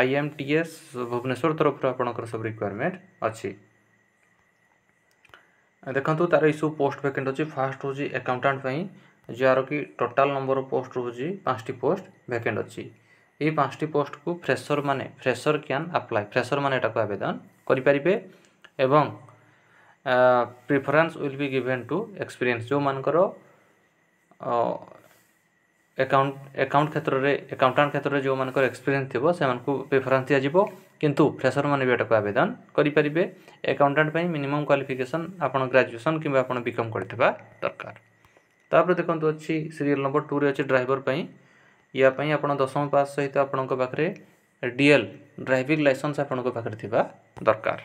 I M T S Bhubaneswar ତରଫରୁ ଆପଣଙ୍କର ସବୁ ରିକ୍ୱାରମେଣ୍ଟ ଅଛି ଦେଖନ୍ତୁ ତା'ର ଏଇ ସବୁ ପୋଷ୍ଟ ଭ୍ୟାକେଣ୍ଟ ଅଛି ଫାର୍ଷ୍ଟ ହେଉଛି ଆକାଉଣ୍ଟାଣ୍ଟ ପାଇଁ ଯାହାର କି ଟୋଟାଲ୍ ନମ୍ବର ପୋଷ୍ଟ ରହୁଛି ପାଞ୍ଚଟି ପୋଷ୍ଟ ଭ୍ୟାକେଣ୍ଟ ଅଛି ଏଇ ପାଞ୍ଚଟି ପୋଷ୍ଟକୁ ଫ୍ରେସରମାନେ ଫ୍ରେସର କ୍ୟାନ୍ ଆପ୍ଲାଏ ଫ୍ରେସରମାନେ ଏଟାକୁ ଆବେଦନ କରିପାରିବେ ଏବଂ preference will be given to experience ଯେଉଁମାନଙ୍କର ଆକାଉଣ୍ଟ ଆକାଉଣ୍ଟ କ୍ଷେତ୍ରରେ ଆକାଉଣ୍ଟାଣ୍ଟ କ୍ଷେତ୍ରରେ ଯେଉଁମାନଙ୍କର ଏକ୍ସପିରିଏନ୍ସ ଥିବ ସେମାନଙ୍କୁ ପ୍ରିଫରେନ୍ସ ଦିଆଯିବ କିନ୍ତୁ ଫ୍ରେସର୍ମାନେ ବି ଏଟାକୁ ଆବେଦନ କରିପାରିବେ ଆକାଉଣ୍ଟାଣ୍ଟ ପାଇଁ ମିନିମମ୍ କ୍ୱାଲିଫିକେସନ୍ ଆପଣ ଗ୍ରାଜୁଏସନ୍ କିମ୍ବା ଆପଣ ବିକମ୍ କରିଥିବା ଦରକାର ତାପରେ ଦେଖନ୍ତୁ ଅଛି ସିରିଏଲ୍ ନମ୍ବର ଟୁରେ ଅଛି ଡ୍ରାଇଭର ପାଇଁ ୟା ପାଇଁ ଆପଣ ଦଶମ ପାସ୍ ସହିତ ଆପଣଙ୍କ ପାଖରେ ଡିଏଲ୍ ଡ୍ରାଇଭିଂ ଲାଇସେନ୍ସ ଆପଣଙ୍କ ପାଖରେ ଥିବା ଦରକାର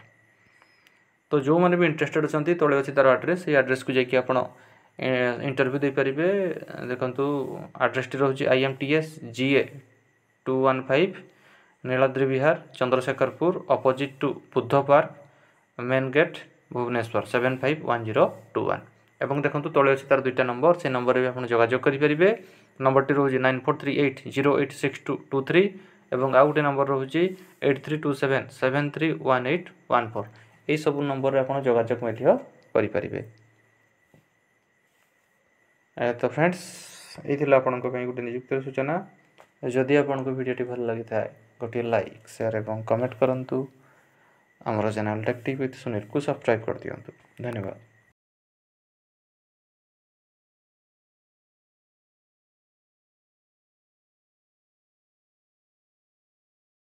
ତ ଯେଉଁମାନେ ବି ଇଣ୍ଟରେଷ୍ଟେଡ୍ ଅଛନ୍ତି ତଳେ ଅଛି ତା'ର ଆଡ୍ରେସ୍ ସେଇ ଆଡ୍ରେସ୍କୁ ଯାଇକି ଆପଣ ଇଣ୍ଟରଭ୍ୟୁ ଦେଇପାରିବେ ଦେଖନ୍ତୁ ଆଡ଼୍ରେସ୍ଟି ରହୁଛି I M T S G A two one five Niladri Vihar Chandrasekharpur opposite to Buddha park main gate Bhubaneswar seven five one zero two one ଏବଂ ଦେଖନ୍ତୁ ତଳେ ଅଛି ତା'ର ଦୁଇଟା ନମ୍ବର ସେ ନମ୍ବରରେ ବି ଆପଣ ଯୋଗାଯୋଗ କରିପାରିବେ ନମ୍ବରଟି ରହୁଛି nine four three eight zero eight six two two three ଏବଂ ଆଉ ଗୋଟେ ନମ୍ବର ରହୁଛି eight three two seven seven three one eight one four ଏହିସବୁ ନମ୍ବରରେ ଆପଣ ଯୋଗାଯୋଗ ମଧ୍ୟ କରିପାରିବେ ତ ଫ୍ରେଣ୍ଡସ୍ ଏଇ ଥିଲା ଆପଣଙ୍କ ପାଇଁ ଗୋଟେ ନିଯୁକ୍ତିର ସୂଚନା ଯଦି ଆପଣଙ୍କୁ ଭିଡ଼ିଓଟି ଭଲ ଲାଗିଥାଏ ଗୋଟିଏ ଲାଇକ୍ ସେୟାର୍ ଏବଂ କମେଣ୍ଟ କରନ୍ତୁ ଆମର ଚ୍ୟାନେଲ୍ ଟେକ୍ ଟିଭ୍ ୱିଥ୍ ସୁନୀଲକୁ ସବସ୍କ୍ରାଇବ୍ କରିଦିଅନ୍ତୁ ଧନ୍ୟବାଦ